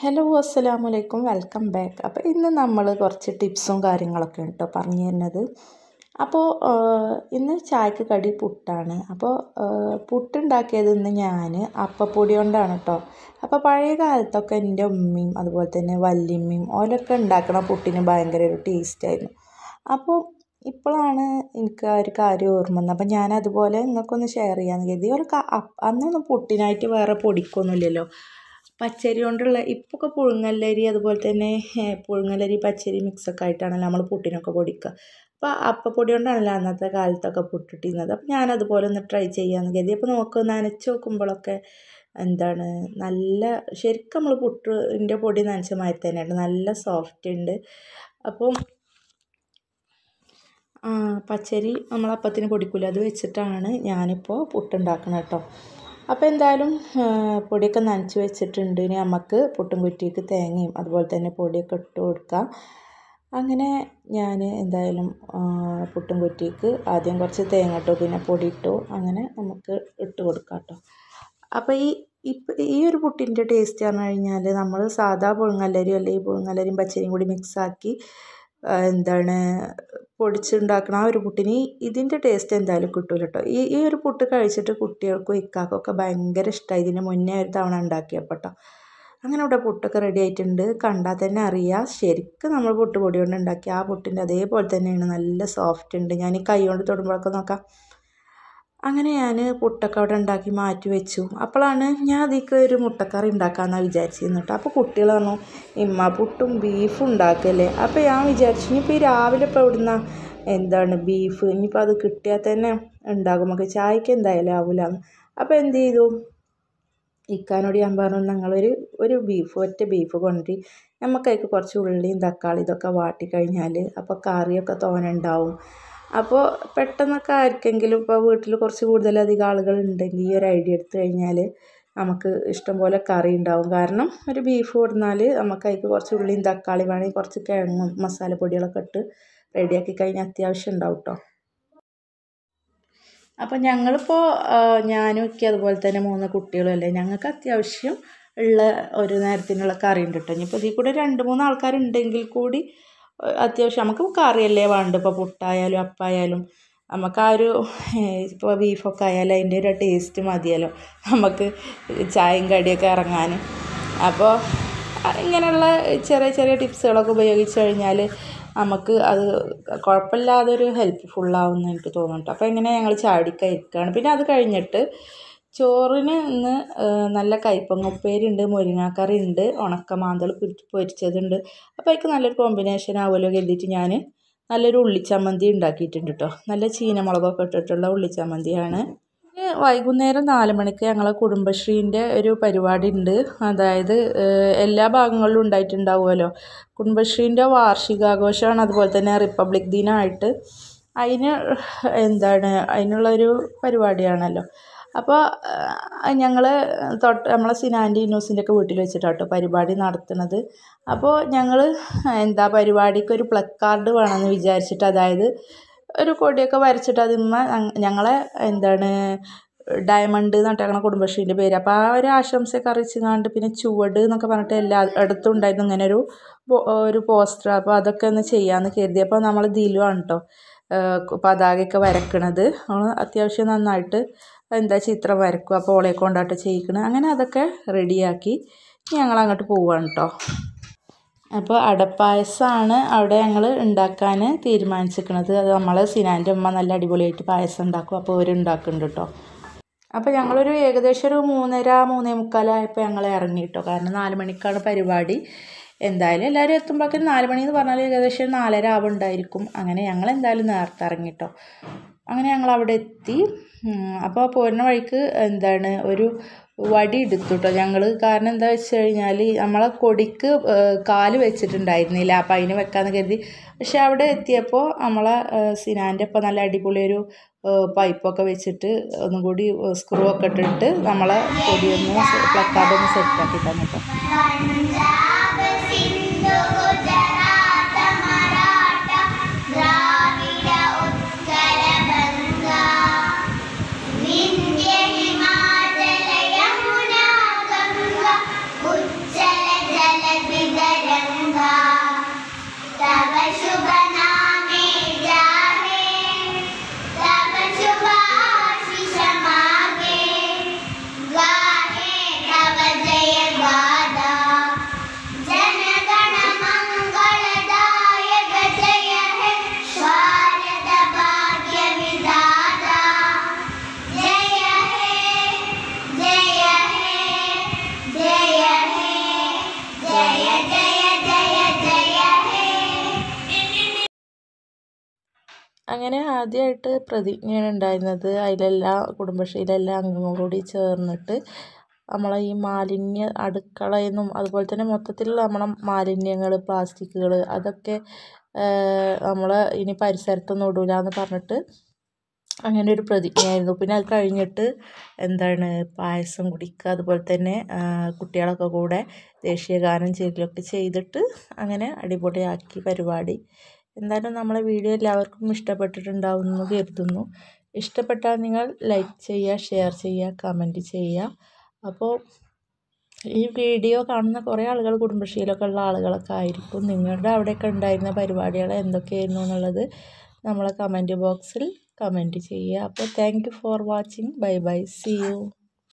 hello അസ്സലാമു അലൈക്കും welcome back അപ്പോൾ ഇന്ന് നമ്മൾ കുറച്ച് ടിപ്സും കാര്യങ്ങളൊക്കെ കേട്ടോ പറഞ്ഞു തരുന്നത് അപ്പോൾ ഇന്ന് ചായക്ക് കടി പുട്ടാണ് അപ്പോൾ പുട്ടുണ്ടാക്കിയത് ഇന്ന് ഞാൻ അപ്പപ്പൊടി കൊണ്ടാണ് കേട്ടോ അപ്പോൾ പഴയ കാലത്തൊക്കെ എൻ്റെ ഉമ്മയും അതുപോലെ തന്നെ വല്യമ്മയും ഓരൊക്കെ ഉണ്ടാക്കണ പുട്ടിന് ഭയങ്കര ഒരു ടേസ്റ്റായിരുന്നു അപ്പോൾ ഇപ്പോഴാണ് എനിക്ക് ആ ഒരു കാര്യം ഓർമ്മ വന്നത് അപ്പം ഞാൻ അതുപോലെ നിങ്ങൾക്കൊന്ന് ഷെയർ ചെയ്യാമെന്ന് കരുതി ഒരു അന്നൊന്നും പുട്ടിനായിട്ട് വേറെ പൊടിക്കൊന്നുമില്ലല്ലോ പച്ചരി കൊണ്ടുള്ള ഇപ്പൊക്കെ പുഴുങ്ങല്ലരി അതുപോലെ തന്നെ പുഴുങ്ങല്ലരി പച്ചരി മിക്സൊക്കെ ആയിട്ടാണല്ലോ നമ്മൾ പുട്ടിനൊക്കെ പൊടിക്കുക അപ്പോൾ അപ്പപ്പൊടി കൊണ്ടാണല്ലോ അന്നത്തെ കാലത്തൊക്കെ പുട്ടിട്ടിരുന്നത് അപ്പോൾ ഞാനതുപോലെ ഒന്ന് ട്രൈ ചെയ്യാമെന്ന് കരുതി അപ്പോൾ നോക്കുക നനച്ച് നോക്കുമ്പോഴൊക്കെ എന്താണ് നല്ല ശരിക്കും നമ്മൾ പുട്ടിൻ്റെ പൊടി നനച്ച തന്നെ തന്നെയുണ്ട് നല്ല സോഫ്റ്റ് ഉണ്ട് അപ്പോൾ പച്ചരി നമ്മൾ അപ്പത്തിന് പൊടിക്കില്ല അത് വെച്ചിട്ടാണ് ഞാനിപ്പോൾ പുട്ടുണ്ടാക്കണം കേട്ടോ അപ്പോൾ എന്തായാലും പൊടിയൊക്കെ നനച്ച് വെച്ചിട്ടുണ്ട് ഇനി നമുക്ക് പുട്ടും കുറ്റിക്ക് തേങ്ങയും അതുപോലെ തന്നെ പൊടിയൊക്കെ ഇട്ട് കൊടുക്കാം അങ്ങനെ ഞാൻ എന്തായാലും പുട്ടും കുറ്റിക്ക് ആദ്യം കുറച്ച് തേങ്ങ ഇട്ടു പിന്നെ പൊടി ഇട്ടു അങ്ങനെ നമുക്ക് ഇട്ട് കൊടുക്കാം കേട്ടോ അപ്പോൾ ഈ ഇപ്പം ഈ ഒരു പുട്ടിൻ്റെ ടേസ്റ്റ് പറഞ്ഞു കഴിഞ്ഞാൽ നമ്മൾ സാധാ പുഴുങ്ങല്ലരിയും അല്ലെങ്കിൽ പുഴുങ്ങല്ലരിയും പച്ചരിയും കൂടി മിക്സാക്കി എന്താണ് പൊടിച്ചുണ്ടാക്കണം ആ ഒരു പുട്ടിന് ഇതിൻ്റെ ടേസ്റ്റ് എന്തായാലും കിട്ടില്ല കേട്ടോ ഈ ഈ ഒരു പുട്ട് കഴിച്ചിട്ട് കുട്ടികൾക്കും ഇക്കാക്കൊക്കെ ഭയങ്കര ഇഷ്ടമായി ഇതിന് മുന്നേ ഒരു തവണ ഉണ്ടാക്കിയപ്പോൾ അങ്ങനെ ഇവിടെ പുട്ടൊക്കെ റെഡി ആയിട്ടുണ്ട് കണ്ടാൽ തന്നെ അറിയാം ശരിക്കും നമ്മൾ പുട്ട് പൊടി കൊണ്ട് ഉണ്ടാക്കി ആ പുട്ടിൻ്റെ അതേപോലെ തന്നെയാണ് നല്ല സോഫ്റ്റ് ഉണ്ട് ഞാൻ ഈ കൈ കൊണ്ട് തൊടുമ്പോഴൊക്കെ നോക്കാം അങ്ങനെ ഞാൻ പുട്ടൊക്കെ അവിടെ ഉണ്ടാക്കി മാറ്റി വെച്ചു അപ്പോഴാണ് ഞാൻ അതിക്ക് ഒരു മുട്ടക്കറി ഉണ്ടാക്കാമെന്നാണ് വിചാരിച്ചിരുന്നു കേട്ടോ അപ്പോൾ കുട്ടികൾ പറഞ്ഞു ഇമ്മ പുട്ടും ബീഫും ഉണ്ടാക്കല്ലേ അപ്പോൾ ഞാൻ വിചാരിച്ചു ഇനിയിപ്പോൾ ഈ രാവിലെ ഇപ്പോൾ ഇവിടുന്ന് എന്താണ് ബീഫ് ഇനിയിപ്പോൾ അത് കിട്ടിയാൽ തന്നെ ഉണ്ടാകും നമുക്ക് ചായക്ക് എന്തായാലും ആവില്ല അപ്പോൾ എന്ത് ചെയ്തു ഇക്കാനോട് ഞാൻ പറഞ്ഞു ഞങ്ങളൊരു ഒരു ബീഫ് ഒറ്റ ബീഫ് കൊണ്ട് നമുക്കതിക്ക് കുറച്ച് ഉള്ളിയും തക്കാളി ഇതൊക്കെ വാട്ടിക്കഴിഞ്ഞാൽ അപ്പോൾ കറിയൊക്കെ തോനെ ഉണ്ടാവും അപ്പോൾ പെട്ടെന്നൊക്കെ ആർക്കെങ്കിലും ഇപ്പോൾ വീട്ടിൽ കുറച്ച് കൂടുതലധികം ആളുകൾ ഉണ്ടെങ്കിൽ ഈ ഒരു ഐഡിയ എടുത്തു കഴിഞ്ഞാൽ നമുക്ക് ഇഷ്ടം പോലെ കറി ഉണ്ടാവും കാരണം ഒരു ബീഫ് കൊടുന്നാൽ നമുക്ക് അതിൽ കുറച്ച് ഉള്ളിയും തക്കാളി വേണമെങ്കിൽ കുറച്ച് കിഴങ്ങും മസാലപ്പൊടികളൊക്കെ ഇട്ട് റെഡിയാക്കി കഴിഞ്ഞാൽ അത്യാവശ്യം ഉണ്ടാവും കേട്ടോ അപ്പോൾ ഞങ്ങളിപ്പോൾ ഒക്കെ അതുപോലെ തന്നെ മൂന്ന് കുട്ടികളല്ലേ ഞങ്ങൾക്ക് അത്യാവശ്യം ഉള്ള ഒരു നേരത്തിനുള്ള കറി ഉണ്ട് കേട്ടോ ഇനിയിപ്പോൾ ഇതിൽ കൂടെ രണ്ട് മൂന്ന് ആൾക്കാരുണ്ടെങ്കിൽ കൂടി അത്യാവശ്യം നമുക്ക് കറിയല്ലേ വേണ്ടൂ ഇപ്പോൾ പുട്ടായാലും അപ്പായാലും നമുക്ക് ആ ഒരു ഇപ്പോൾ ബീഫൊക്കെ ആയാലും അതിൻ്റെ ഒരു ടേസ്റ്റ് മതിയല്ലോ നമുക്ക് ചായയും കടിയൊക്കെ ഇറങ്ങാൻ അപ്പോൾ ഇങ്ങനെയുള്ള ചെറിയ ചെറിയ ടിപ്സുകളൊക്കെ ഉപയോഗിച്ച് കഴിഞ്ഞാൽ നമുക്ക് അത് കുഴപ്പമില്ലാതൊരു ഹെൽപ്ഫുള്ളാവുമെന്ന് എനിക്ക് തോന്നുന്നുണ്ട് അപ്പോൾ ഇങ്ങനെ ഞങ്ങൾ ഇരിക്കുകയാണ് പിന്നെ അത് കഴിഞ്ഞിട്ട് ചോറിന് ഇന്ന് നല്ല കയ്പങ്ങ ഉപ്പേരിയുണ്ട് മുരിങ്ങാക്കറി ഉണ്ട് ഉണക്കമാന്തൾ പൊരിച്ചതുണ്ട് അപ്പോൾ അതിൽക്ക് നല്ലൊരു കോമ്പിനേഷൻ ആവുമല്ലോ കരുതിയിട്ട് ഞാൻ നല്ലൊരു ഉള്ളിച്ചമ്മന്തി ഉണ്ടാക്കിയിട്ടുണ്ട് കേട്ടോ നല്ല ചീനമുളകൊക്കെ ഇട്ടിട്ടുള്ള ഉള്ളിച്ചമ്മന്തിയാണ് വൈകുന്നേരം നാല് മണിക്ക് ഞങ്ങളെ കുടുംബശ്രീൻ്റെ ഒരു പരിപാടി ഉണ്ട് അതായത് എല്ലാ ഭാഗങ്ങളിലും ഉണ്ടായിട്ടുണ്ടാവുമല്ലോ കുടുംബശ്രീൻ്റെ വാർഷികാഘോഷമാണ് അതുപോലെ തന്നെ റിപ്പബ്ലിക് ദിനമായിട്ട് അതിന് എന്താണ് അതിനുള്ളൊരു പരിപാടിയാണല്ലോ അപ്പോൾ ഞങ്ങൾ തൊട്ട് നമ്മളെ സിനാൻ്റി ന്യൂസിൻ്റെ ഒക്കെ വീട്ടിൽ വെച്ചിട്ടാണ് കേട്ടോ പരിപാടി നടത്തുന്നത് അപ്പോൾ ഞങ്ങൾ എന്താ പരിപാടിക്ക് ഒരു പ്ലക്കാർഡ് വേണമെന്ന് വിചാരിച്ചിട്ട് അതായത് ഒരു കൊടിയൊക്കെ വരച്ചിട്ട് അതിന്മ ഞങ്ങളെ എന്താണ് ഡയമണ്ട് എന്ന് പറഞ്ഞിട്ട് കുടുംബശ്രീൻ്റെ പേര് അപ്പോൾ ആ ഒരു ആശംസയൊക്കെ അറിയിച്ചാണ്ട് പിന്നെ ചുവട് എന്നൊക്കെ പറഞ്ഞിട്ട് എല്ലാ ഇടത്തും ഉണ്ടായിരുന്നു ഇങ്ങനെ ഒരു ഒരു പോസ്റ്റർ അപ്പോൾ അതൊക്കെ ഒന്ന് ചെയ്യാമെന്ന് കരുതി അപ്പോൾ നമ്മൾ ദിലുവാണ് കേട്ടോ പതാകയൊക്കെ വരക്കണത് അവൾ അത്യാവശ്യം നന്നായിട്ട് എന്താ ചിത്രം വരക്കും അപ്പോൾ ഓളെ കൊണ്ടാട്ട് ചെയ്യിക്കണം അങ്ങനെ അതൊക്കെ റെഡിയാക്കി ഞങ്ങൾ അങ്ങോട്ട് പോവുകയാണ് കേട്ടോ അപ്പോൾ അടപ്പായസമാണ് അവിടെ ഞങ്ങൾ ഉണ്ടാക്കാൻ തീരുമാനിച്ചിരിക്കുന്നത് അത് നമ്മൾ സിനാൻ്റെ അമ്മ നല്ല അടിപൊളിയായിട്ട് പായസം ഉണ്ടാക്കും അപ്പോൾ അവർ ഉണ്ടാക്കുന്നുണ്ട് കേട്ടോ അപ്പോൾ ഞങ്ങളൊരു ഏകദേശം ഒരു മൂന്നര മൂന്നേ മുക്കാലായപ്പോൾ ഞങ്ങൾ ഇറങ്ങി കേട്ടോ കാരണം നാല് മണിക്കാണ് പരിപാടി എന്തായാലും എല്ലാവരും എത്തുമ്പോഴേക്കും നാല് മണി എന്ന് പറഞ്ഞാൽ ഏകദേശം നാലര ആവുണ്ടായിരിക്കും അങ്ങനെ ഞങ്ങൾ എന്തായാലും നേരത്തെ ഇറങ്ങി കേട്ടോ അങ്ങനെ ഞങ്ങൾ അവിടെ എത്തി അപ്പോൾ പോരുന്ന വഴിക്ക് എന്താണ് ഒരു വടി എടുത്തു കേട്ടോ ഞങ്ങൾ കാരണം എന്താ വെച്ച് കഴിഞ്ഞാൽ നമ്മളെ കൊടിക്ക് കാല് വെച്ചിട്ടുണ്ടായിരുന്നില്ല അപ്പം അതിന് വെക്കാമെന്ന് കരുതി പക്ഷെ അവിടെ എത്തിയപ്പോൾ നമ്മളെ സിനാൻ്റെ ഇപ്പോൾ നല്ല അടിപൊളി ഒരു പൈപ്പൊക്കെ വെച്ചിട്ട് ഒന്നും കൂടി സ്ക്രൂ ഒക്കെ ഇട്ടിട്ട് നമ്മളെ കൊടിയൊന്ന് പ്ലക്കാർഡൊന്ന് സെറ്റാക്കി തന്നിട്ടോ അങ്ങനെ ആദ്യമായിട്ട് പ്രതിജ്ഞയാണ് ഉണ്ടായിരുന്നത് അതിലെല്ലാ കുടുംബശ്രീയിലെ എല്ലാ അംഗങ്ങളും കൂടി ചേർന്നിട്ട് നമ്മളെ ഈ മാലിന്യ അടുക്കളയെന്നും അതുപോലെ തന്നെ മൊത്തത്തിലുള്ള നമ്മളെ മാലിന്യങ്ങൾ പ്ലാസ്റ്റിക്കുകൾ അതൊക്കെ നമ്മൾ ഇനി പരിസരത്തൊന്നും ഇടൂല എന്ന് പറഞ്ഞിട്ട് അങ്ങനെ ഒരു പ്രതിജ്ഞയായിരുന്നു പിന്നെ അത് കഴിഞ്ഞിട്ട് എന്താണ് പായസം കുടിക്കുക അതുപോലെ തന്നെ കുട്ടികളൊക്കെ കൂടെ ദേശീയ ഗാനം ചെയ്യലൊക്കെ ചെയ്തിട്ട് അങ്ങനെ അടിപൊളിയാക്കി പരിപാടി എന്തായാലും നമ്മളെ വീഡിയോ എല്ലാവർക്കും ഇഷ്ടപ്പെട്ടിട്ടുണ്ടാവും എന്ന് കരുതുന്നു ഇഷ്ടപ്പെട്ടാൽ നിങ്ങൾ ലൈക്ക് ചെയ്യുക ഷെയർ ചെയ്യുക കമൻറ്റ് ചെയ്യുക അപ്പോൾ ഈ വീഡിയോ കാണുന്ന കുറേ ആളുകൾ കുടുംബശ്രീയിലൊക്കെ ഉള്ള ആളുകളൊക്കെ ആയിരിക്കും നിങ്ങളുടെ അവിടെയൊക്കെ ഉണ്ടായിരുന്ന പരിപാടികൾ എന്തൊക്കെയായിരുന്നു എന്നുള്ളത് നമ്മളെ കമൻറ്റ് ബോക്സിൽ കമൻറ്റ് ചെയ്യുക അപ്പോൾ thank for watching bye bye see U